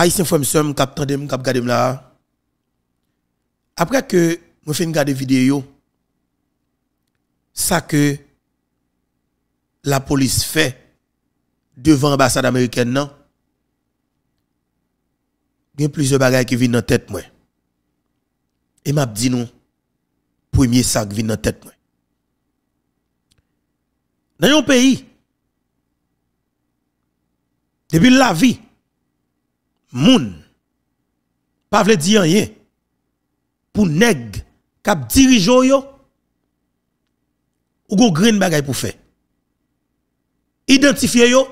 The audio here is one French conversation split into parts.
Haïtien frère monsieur cap tande m cap là après que moi fait regarder vidéo ça que la police fait devant l'ambassade américaine non il y a plusieurs bagages qui viennent en tête moi et m'a dit non premier sac vient en tête moi dans un pays depuis la vie moun pas dit dire rien pour neg, cap dirigeant yo ou go green bagay pour faire identifier yo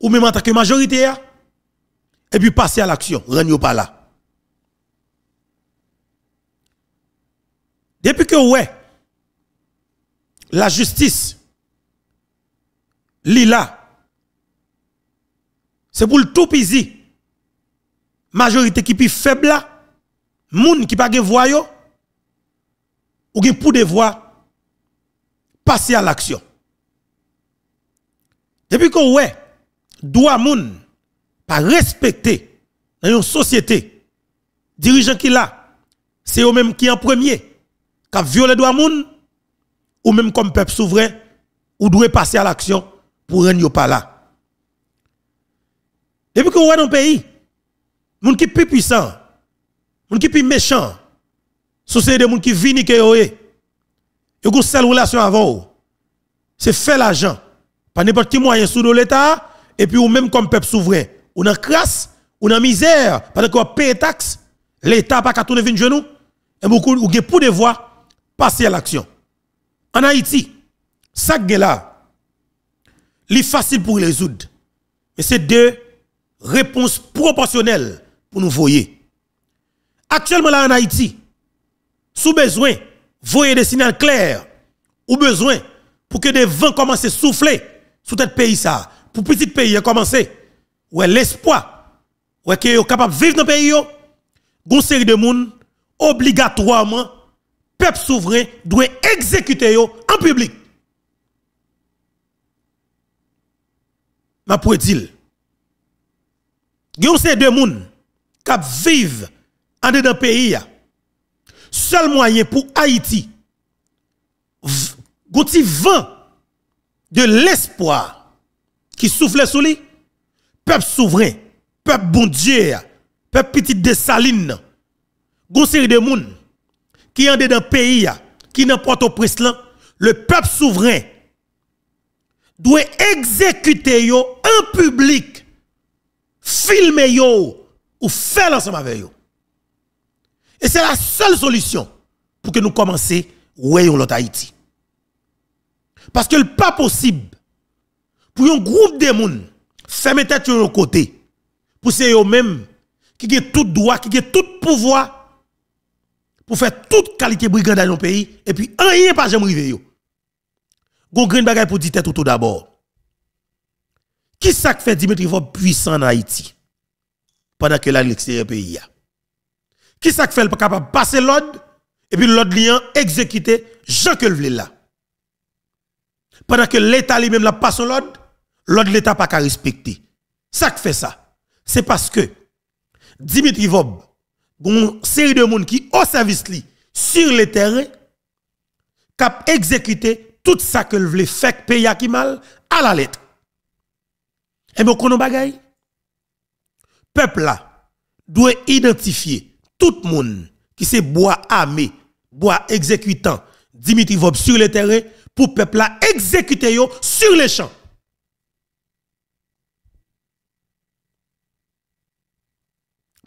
ou même en majorité et puis passer à l'action renyo pas là depuis que ouais la justice lila. C'est pour le tout pisi. Majorité qui est faible là, moun qui pas de voix ou qui pour devoir passer à l'action. Depuis que ouais, droit moun pas respecter dans une société, dirigeant qui là, c'est eux même qui en premier qui violé droit moun ou même comme peuple souverain ou doit passer à l'action pour régner pas là. Et puis qu'on est dans le pays, les gens qui sont plus puissants, les gens qui sont plus méchants, c'est des gens qui viennent que vous avez. Ils ont une relation avant vous. C'est faire l'argent. Pas n'importe qui moyen sous l'État, et puis ou même comme peuple souverain. On a crasse, on a misère, parce qu'on paye taxes, l'État pas qu'à tourner vers genou, et beaucoup ou pour devoir passer à l'action. En Haïti, ça là, c'est facile pour résoudre. Mais c'est deux réponse proportionnelle pour nous voyer. Actuellement là en Haïti, sous besoin, voyez des signaux clairs ou besoin pour que des vents commencent à souffler sous tête pays ça, pour petit pays commencer. Ouais, l'espoir, ouais, que est capable de vivre dans le pays, une série de monde, obligatoirement, peuple souverain doit exécuter en public. Ma pour dire, vous ces mondes qui vivent dans dedans pays. Seul moyen pour Haïti, gouti de l'espoir qui souffle sous lui, peuple souverain, peuple bon Dieu, peuple petit de Saline, gon de ki qui en dedans pays, qui n'importe au prince le peuple souverain doit exécuter yo en public filmer yo ou faire ensemble avec yo. Et c'est la seule solution pour que nous commencions voir l'autre Haïti. Parce que n'est pas possible pour un groupe de monde fermer tête le côté pour c'est eux-mêmes qui ont tout droit, qui ont tout pouvoir pour faire toute qualité brigand dans le pays et puis rien pas jamais arriver yo. Gon grain bagay pour dire tête tout d'abord. Qui ça fait Dimitri Vob puissant en Haïti pendant que là l'extérieur pays Qui ça fait le capable de passer l'ordre et puis l'ordre liant exécuter Jean que là. Pendant que l'État lui-même la passe l'ordre, l'ordre l'État pas qu'à respecter. Ça fait ça. C'est parce que Dimitri Vob, une série de monde qui au service li, sur le terrain, cap exécuter tout ça que le fait pays qui mal à la lettre. Et eh bien, qu'on bagay. Peuple là, doit identifier tout le monde qui se boit armé, boit exécutant, Dimitri Vob sur le terrain, pour peuple là exécuter yo sur les champs.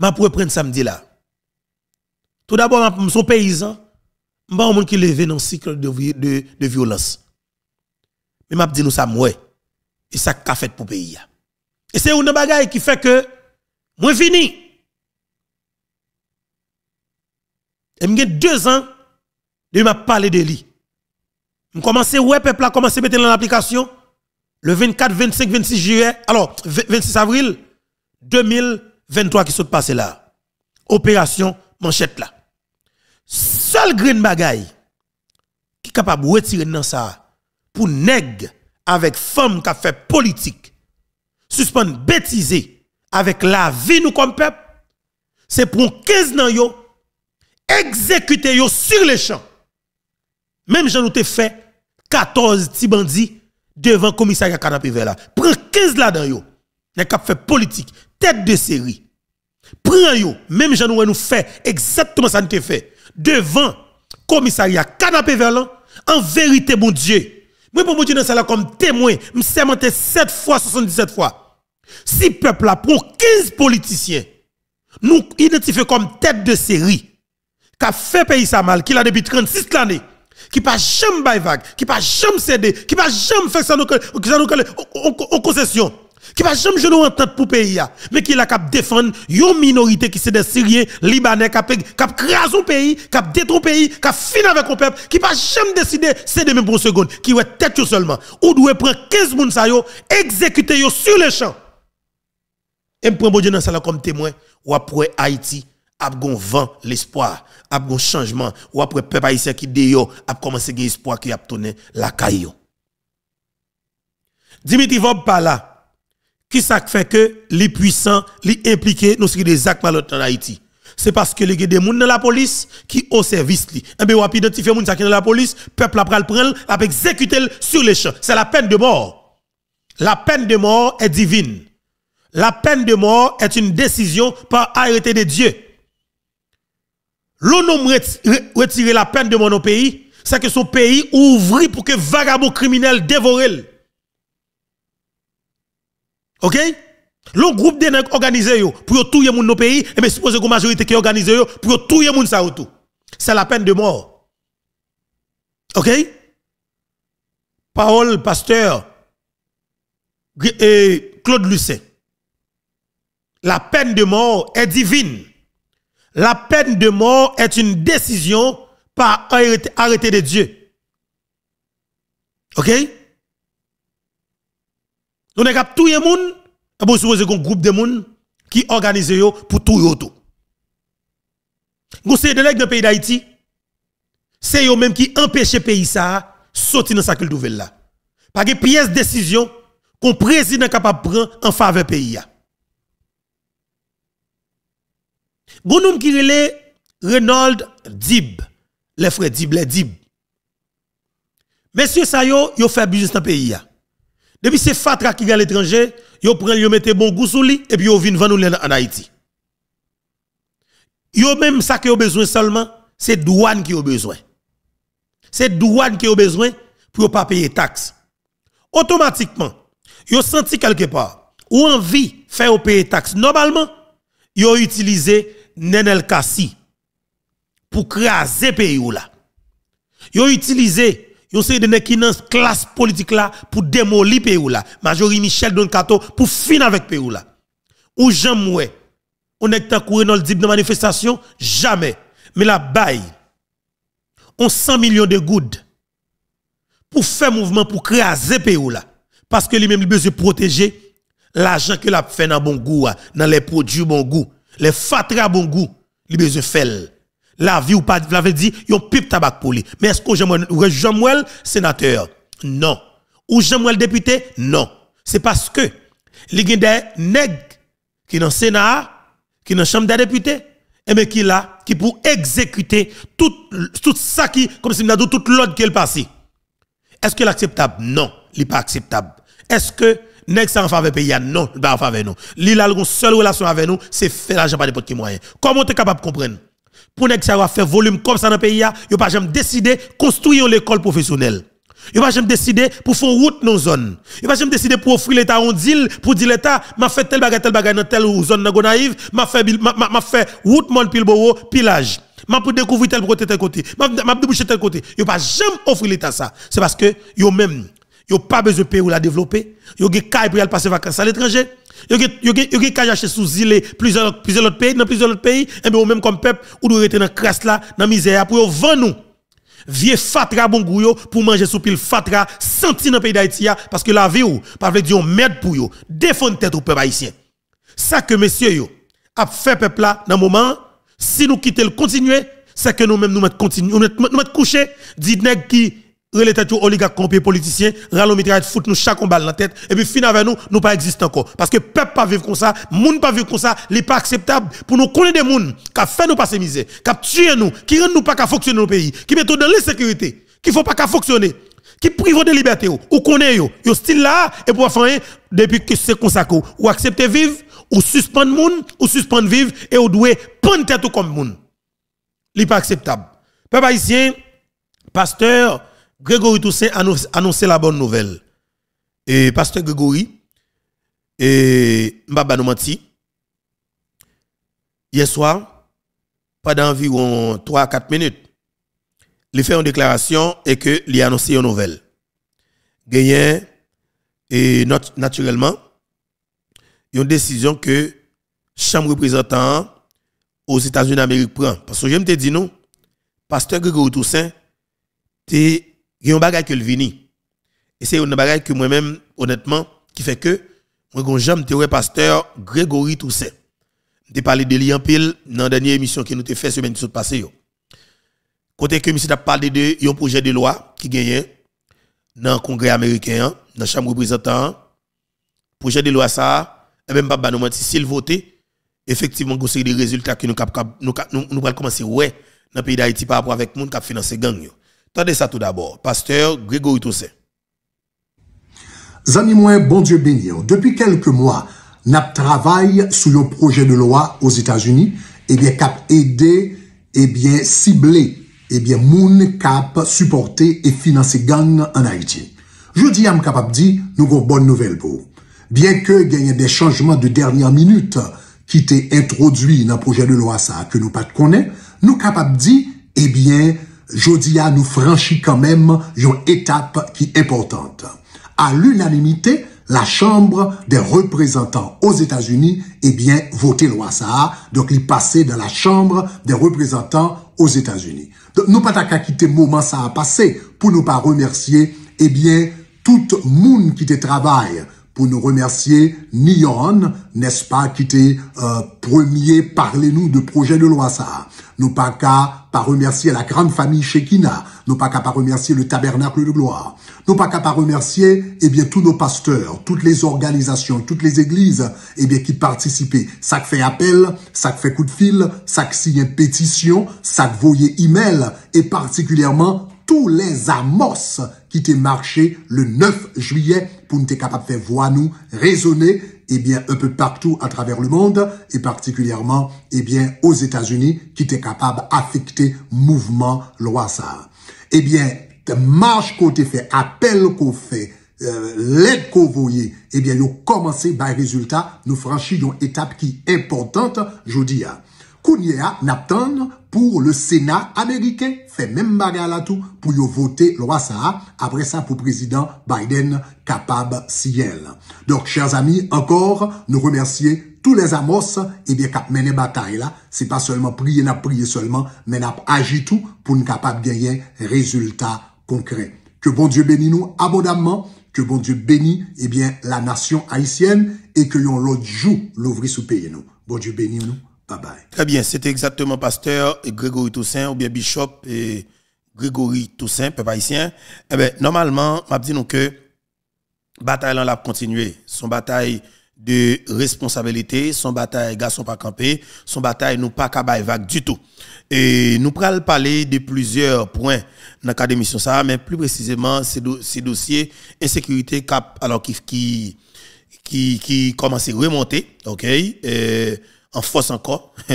Je pourrais prendre samedi là. Tout d'abord, je suis paysan. Je suis un monde qui levé dans un cycle de, violence. Mais je dis nous ça, moi. Et ça qu'a fait pour le pays. Et c'est une bagaille qui fait que moi fini. Et a deux ans de m'a parlé de lui. Je commencé ouais peuple a commencé à mettre dans l'application le 24 25 26 juillet alors 26 avril 2023 qui s'est passé là. Opération manchette là. Seul green bagaille qui est capable de retirer dans ça pour nègre avec femme qui a fait politique suspendre bêtiser avec la vie nous comme peuple, c'est pour 15 ans yo, exécuter yo sur les champs. Même j'en nous fait 14 petits bandits devant commissariat canapé vert Prends 15 là dans yo. Les cap fait politique, tête de série. Prends yo, même j'en nous fait exactement ça nous te fait devant commissariat canapé vert En vérité, mon Dieu, moi pour mon Dieu dans ça là comme témoin, me sermenté 7 fois 77 fois. Si le peuple a pris 15 politiciens, nous identifions comme tête de série, qui a fait pays sa mal, qui l'a depuis 36 années, qui pas jamais bail vague, qui pas jamais cédé, qui pas jamais fait ça en concession, qui pas jamais en tête pour pays mais qui a cap défendre une minorité qui c'est des Syriens, Libanais qui a créé un pays, qui a détruit pays, qui fini avec le peuple, qui pas jamais décidé céder même pour une seconde, qui veut tête seulement, ou doit prendre 15 personnes exécuter sur les champs et pour bon Dieu dans ça comme témoin, ou après Haïti, a gon vent l'espoir, a changement, ou après peuple haïtien qui déyo, a commencé gain espoir qui a tourné la caillou. Dimitri Vob pas là. Qui ça fait que les puissants, les impliqués nous sommes des actes malotes en Haïti c'est parce que les gens des dans la police qui au service Et eh bien, on identifié les gens qui dans la police, peuple après le prendre, après exécuter sur les champs. C'est la peine de mort. La peine de mort est divine la peine de mort est une décision par arrêté de Dieu. L'on retirer la peine de mort dans au pays, c'est que son pays ouvrit pour que vagabond criminel dévorent. OK? L'on groupe de nèg organisé pour tout le monde dans pays, et eh bien supposé que majorité qui organise pour tout le monde ça tout. C'est la peine de mort. OK? Parole pasteur et eh, Claude Lucet. La peine de mort est divine. La peine de mort est une décision par arrêté de Dieu. OK Nous avons tout le monde, eh ben, vous supposez qu'on groupe de monde qui organise pour tout tout. Vous savez, des le pays d'Haïti. C'est eux mêmes qui empêchent le pays ça sortir dans sa nouvelle là. Parce que pièce décision qu'un président capable de prendre en faveur pays. Gounoum qui relè Reynold Dib. Les frères Dib, les Dib. Messieurs ça yo, fait business dans pays Depuis ces fatra qui à l'étranger, yo prend yo mette bon goût sous lui et puis yo vinn vendre en Haïti. Yo même ça que yo besoin seulement, c'est douane qui yo besoin. C'est douane qui yo besoin pour pas payer taxes. Automatiquement, yo senti quelque part ou envie faire payer taxes. Normalement, yo utilisé Nenel Kasi pour craser pays Ils ont utilisé yon de classe politique là pour démolir pays Majorité Michel Doncato pour finir avec pays Ou jamais on est en dans le manifestation jamais. Mais la baille on 100 millions de gouttes pour faire mouvement pour craser pays parce que les même il besoin protéger l'argent que l'a fait dans bon goût dans les produits bon goût les fatra bon goût, les besoin La vie ou pas, vous l'avez dit, yon pipe tabac pour lui. Mais est-ce que j'aime sénateur? Non. Ou j'aime député? Non. C'est parce que, les gen des nègres qui dans le Sénat, qui dans Chambre des députés, et mais qui là, qui pour exécuter tout, tout ça qui, comme si dit, tout l'ordre est passé. Est-ce que l'acceptable? Non, il n'est pas acceptable. Est-ce que nèg ça en faveur pays non, pas en faveur nous. Li la une seule relation avec nous, c'est faire l'argent par n'importe qui moyen. Comment tu es capable de comprendre Pour nèg ça faire volume comme ça dans pays a, yo pas jamais décider construire l'école professionnelle. Yo pas jamais décider pour faire route dans zone. Yo pas jamais décider pour offrir l'état on deal pour dire l'état m'a fait tel bagage tel bagage dans telle zone dans Gonaïve, m'a fait m'a fait route mon pilboro pillage. M'a pour découvrir tel côté tel côté. M'a déboucher tel côté. Yo pas jamais offrir l'état ça. C'est parce que yo même Yo pas besoin de payer ou la développer. Yo gen caille pour aller passer vacances à l'étranger. Yo gen yo gen yo gen acheter sous île plusieurs plusieurs autres pays dans plusieurs autres pays et eh bien même comme peuple ou doit rester dans crasse là dans misère pour vendre nous vieux fatra bon gouyo pour manger sous pile fatra senti dans pays d'Haïti parce que la vie ou pas veut dire merde pour yo défendre tête au peuple haïtien. Ça que Monsieur yo a fait peuple là dans moment si nous quittons le continuer c'est que nous même nous mettre continuer nous mettre coucher dit nèg qui relais tête oligarque compier politicien ralo mitraille foot nous chaque balle dans la tête et puis fin avec nous nous pas existent encore parce que peuple pas vivre comme ça monde pas vivre comme ça n'est pas acceptable pour nous connaître des monde qui fait nous passer misère qui tuer nous qui rend nous pas qu'à fonctionner le pays qui mettent dans l'insécurité qui faut pas qu'à fonctionner qui privent de liberté ou connaît yo yo style là et pour faire depuis que c'est comme ça ou accepter vivre ou suspendre monde ou suspendre vivre et ou doit prendre tête comme monde n'est pas acceptable peuple haïtien pasteur Grégory Toussaint a annoncé la bonne nouvelle. Et pasteur Grégory, et Mbaba nous hier soir, pendant environ 3-4 minutes, il fait une déclaration et que il annoncé une nouvelle. Gagné, et naturellement, une décision que Chambre représentant aux États-Unis d'Amérique prend. Parce que je me dis non, pasteur Grégory Toussaint, il y a un bagage qui le vini. Et c'est un bagage que moi-même, honnêtement, qui fait que, moi, j'aime le pasteur Grégory Toussaint. de parlé de lui pile dans la dernière émission qui nous a fait semaine passé. Côté que monsieur a parlé de un projet de loi qui gagne dans le Congrès américain, dans la Chambre représentant. Projet de loi ça, et eh même ben, pas nous si s'il vote, effectivement, a des résultats que nous allons commencer ouais dans le pays d'Haïti par rapport avec les qui ont financé gang. Tande sa tout d'abord. Pasteur Grégory Toussaint. Zan mi mwen, bon dieu ben yon. Depi kelke mwa, nap travay sou yon proje de loa os Etats-Unis, ebyen eh kap ede, ebyen eh sible, ebyen eh moun kap suporte e finanse gan an Haiti. Jou di yon kap ap di, nou kon bon nouvel pou. Bien ke genye de chanjman de dernyan minute ki te introdui nan proje de loa sa ke nou pat konen, nou kap ap di, ebyen Jodia nous franchit quand même une étape qui est importante. À l'unanimité, la Chambre des représentants aux États-Unis, eh bien, voté loi ça. Donc, il passait dans la Chambre des représentants aux États-Unis. Donc, nous pas qu'à quitter moment ça a passé pour nous pas remercier, eh bien, tout le monde qui te travaille nous remercier Nyon, n'est-ce pas, qui était euh, premier, parlez-nous de projet de loi ça. Nous pas qu'à pas remercier la grande famille Shekina, nous pas qu'à pas remercier le tabernacle de gloire, nous pas qu'à pas remercier et eh bien tous nos pasteurs, toutes les organisations, toutes les églises et eh bien qui participaient. Ça fait appel, ça fait coup de fil, ça signe pétition, ça voyait email et particulièrement tous les amorces qui t'est marché le 9 juillet pour nous être capable de faire voir nous résonner eh bien, un peu partout à travers le monde, et particulièrement, eh bien, aux États-Unis, qui étaient capable d'affecter mouvement loi ça. Eh bien, marche qu'on fait, appel qu'on fait, euh, l'aide qu'on voyait, eh bien, nous ont commencé par résultat, nous franchir une étape qui est importante, je vous dis, hein. Kounia Napton pour le Sénat américain fait même bagarre là tout pour y voter loi ça après ça pour président Biden capable ciel. Donc chers amis, encore nous remercier tous les Amos et bien, cap bataille là, c'est pas seulement prier, n'a prier seulement, mais n'a agi tout pour nous capable gagner résultat concret. Que bon Dieu bénisse nous abondamment, que bon Dieu bénisse, eh bien, la nation haïtienne, et que l'autre joue l'ouvrir sous pays nous. Bon Dieu bénisse nous. Ah, Très bien, c'était exactement pasteur Grégory Toussaint ou bien bishop Grégory Toussaint, peuple haïtien. Eh bien, normalement, m'a dit que que bataille la continuer, son bataille de responsabilité, son bataille garçon pas campé, son bataille nous pas cabaye vague du tout. Et nous pral parler de plusieurs points dans cadre ça, mais plus précisément c'est le dossier dossiers insécurité cap alors qui qui qui, commence à remonter, OK? Et, en force encore.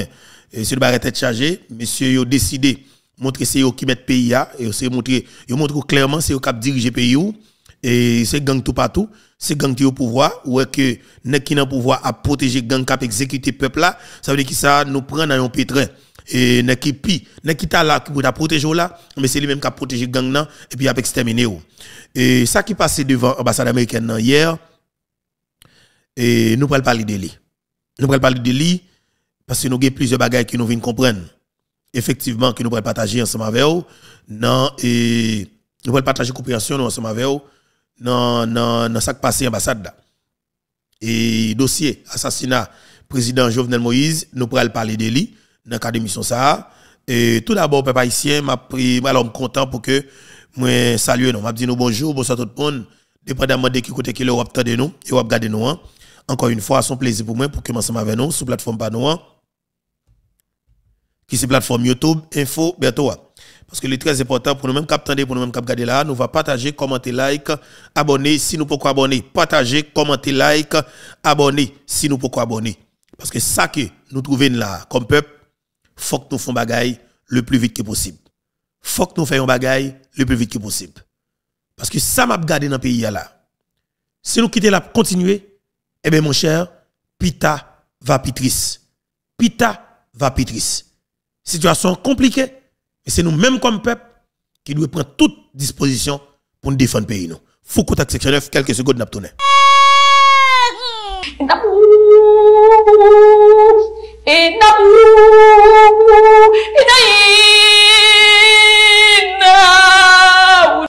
et si le barrette chargé, monsieur, il a décidé montrer c'est eux qui mettent pays Il et c'est montrer ils clairement c'est eux qui dirigent pays où et c'est gang tout partout c'est gang qui au pouvoir ou est que nous qui le pouvoir à protéger gang qui exécuter peuple là ça veut dire que ça nous prend dans un pétrin et nous qui pi qui là qui pour protéger là mais c'est lui même qui a protégé gang là et puis a exterminé et ça qui passait devant l'ambassade américaine hier et nous pas parler de lui nous allons parler de lui parce que nous avons plusieurs bagages qui nous viennent comprendre. Effectivement, que nous allons partager ensemble avec vous. Non, et nous allons partager compréhension ensemble avec vous non non non ça qui passé ambassade Et dossier assassinat président Jovenel Moïse, nous allons parler de lui dans cadre ça. Et tout d'abord Papa haïtien, m'a pris alors content pour que moi salue nous, m'a dit bonjour, bonsoir tout le monde, dépendamment de qui côté qui le de nous et vous regardez nous hein. Encore une fois, son plaisir pour moi pour commencer avec nous sur la plateforme Panoa, qui c'est plateforme YouTube, Info, bientôt. Parce que le très important pour nous-mêmes, cap pour nous-mêmes, cap garder là, nous va partager, commenter, like, abonner si nous pouvons abonner. Partager, commenter, like, abonner si nous pouvons abonner. Parce que ça que nous trouvons là, comme peuple, faut que nous fassions bagaille le plus vite que possible. Faut que nous fassions bagaille le plus vite que possible. Parce que ça m'a gardé dans le pays là. Si nous quittons là, continuer, eh bien, mon cher, pita va pitris. Pita va pitris. Situation compliquée. mais c'est nous-mêmes comme peuple qui doit prendre toute disposition pour nous défendre le pays. Nous. Faut contact section 9, quelques secondes, n'a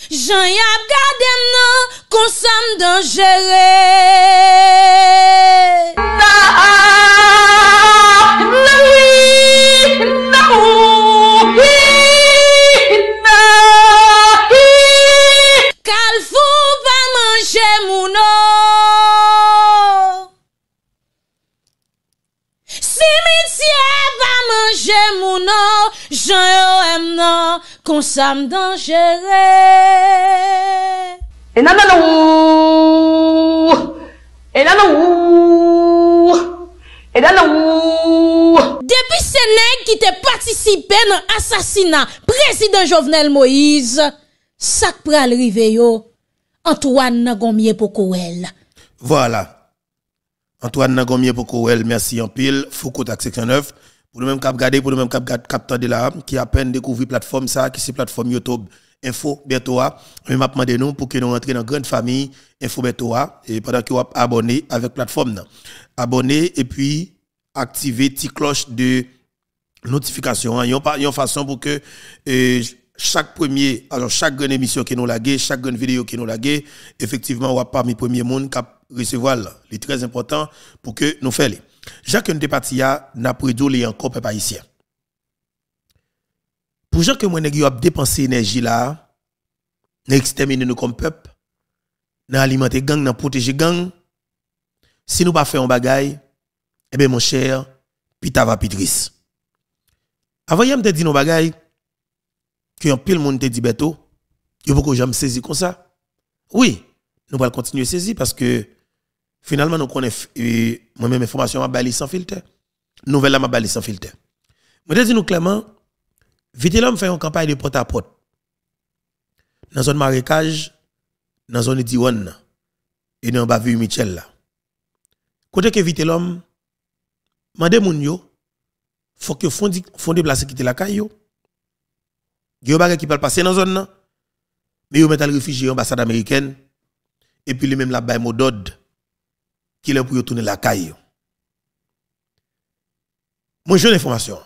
Jean yap gade non, consomme dangereux non, j'en consomme em nan, et dan et et nan nan ou, e nan nan ou, e nan nan Jovenel Moïse, sak pral rive yo, Antoine Nagomye Pokouel. Voilà. Antoine Nagomye Pokouel, merci en pile. Foucault, 9. Pour nous même cap garder, pour nous même cap cap de là, qui à peine découvert plateforme ça, qui c'est plateforme YouTube Info bientôt même m'a demandé nous pour que nous rentrions dans grande famille Info hein. et pendant que vous abonné avec plateforme Abonnez et puis activer petite cloche de notification. Hein. Il y a une façon pour que euh, chaque premier, alors chaque émission qui nous lague, chaque grande vidéo qui nous lague, effectivement, on va parmi les premiers monde qui recevoir. C'est très important pour que nous fassions. Jacques Ndepatia n'a les encore peuple haïtien. Pour gens que moi nèg a dépensé énergie là, n'exterminer nous comme peuple, n'a gang, n'a protégé gang. Si nous pas fait un bagaille, eh bien mon cher, pita va pitris. Avant yam te dit nos bagaille que en pile monde te dit bientôt, il faut que j'aime saisir comme ça. Oui, nous va continuer à saisir parce que Finalement, nous connaissons, moi-même, information à bali sans filtre. Nouvelle à bali sans filtre. Je dis nous clairement, vite fait une campagne de porte à porte. Dans la zone marécage, dans la zone Diwan, et dans la ville Michel là. Côté que vite l'homme, mandé moun yo, faut que fondi, fondi place te la caille yo. bagay qui peut passer dans zone Mais yo met à réfugié ambassade américaine. Et puis lui même la baye qui est pour retourner la caille. Moi, j'ai l'information.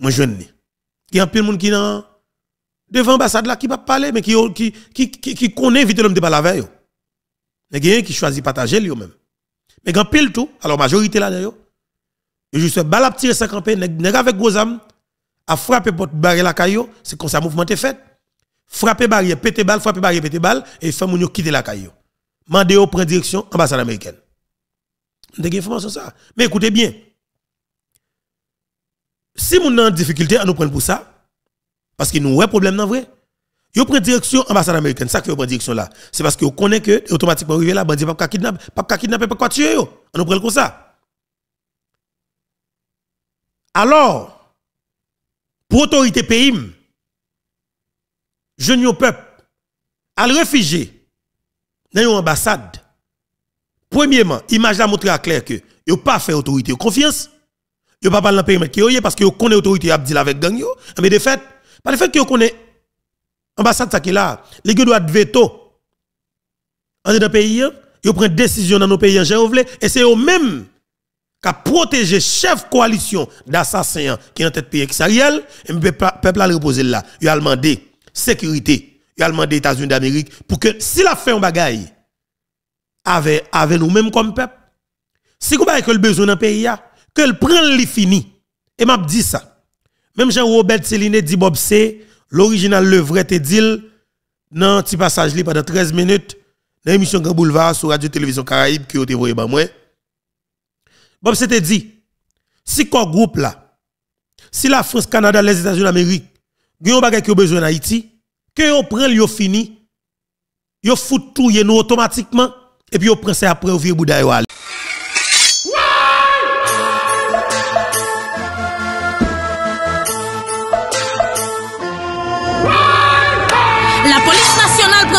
Moi, je une Il y a un peu de monde qui est devant l'ambassade là, qui va parler, mais qui, qui, qui, qui, connaît vite l'homme de parler avec Mais il y a qui choisit de partager lui-même. Mais quand pile tout, alors majorité là d'ailleurs, je suis balap à tirer 50 avec gros âme à frapper pour barrer la caillou, c'est comme ça mouvement est fait. Frapper barrière, péter balle, frapper barrière, péter balle et faire quitter la caille mandé au prendre direction ambassade américaine. Vous ça. Mais écoutez bien. Si avez avons difficulté à nous prendre pour ça, parce que nous avons un problème dans vrai, vous prenez direction ambassade américaine. Ça fait vous direction là. C'est parce que vous connaissez que automatiquement vous là, bandit pas kidnapper, pas kidnapper, pas tuer. On nous prend comme ça. Alors, pour autorité pays, jeune peuple, à réfugier dans une ambassade, premièrement, image la à clair que n'ont pas fait autorité confiance. Yo pas parlé dans périmètre qui parce que yo connaît autorité avec gang Mais de fait, par le fait que yo connaît ambassade ça qui là, les gars doivent veto. En dans pays, yo prend décision dans nos pays en Jéhovlé et c'est eux même qui protégé chef coalition d'assassins qui est en tête pays Ariel et le peuple a reposé là. Il a demandé sécurité également des États-Unis d'Amérique, pour que si la fait un bagaille avec, avec nous-mêmes comme peuple, si vous avez que le besoin d'un pays, que le prend le fini. Et m'a dit ça. Même Jean-Robert Céline dit Bob C, l'original le vrai te dit, dans un petit passage pendant 13 minutes, dans l'émission Grand Boulevard sur Radio Télévision Caraïbe, qui vous voyé moi. Bob C te dit, si quoi groupe là, si la France, Canada, les États-Unis, d'Amérique, vous avez besoin d'Haïti, Haïti, que on prend yo fini yo fout tout nous automatiquement et puis on prend ça après au vieux prend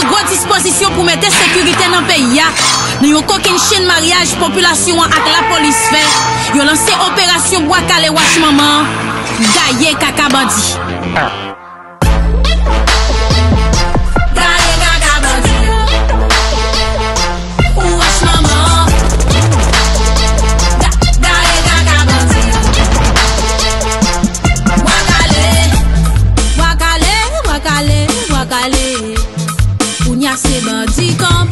grande disposition pour mettre sécurité dans le pays. Nous avons une chaîne mariage population avec la police fait. Nous lancé opération bois wash maman. Gaillé kaka Ou nyase badi kom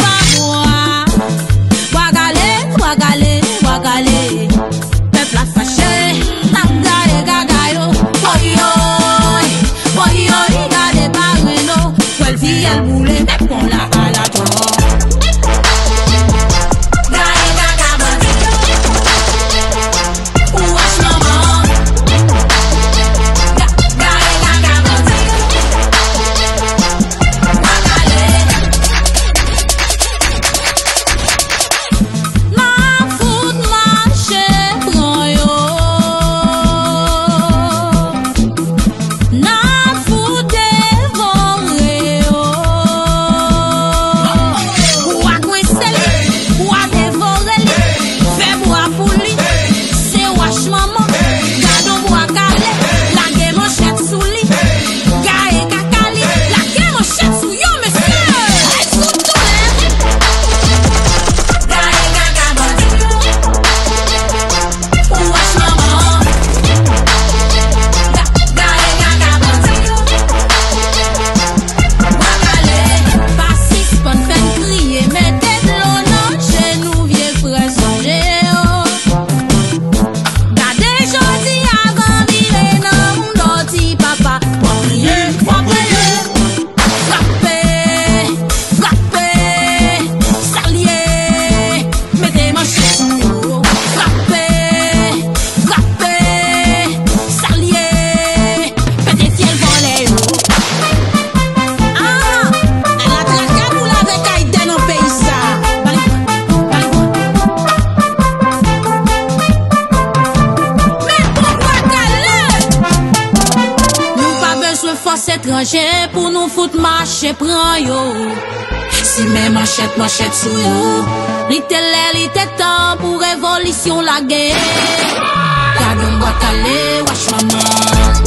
Wachet sou, li tè lè, li tè tan, pou revolisyon la gen Kade mwakale, wachmanan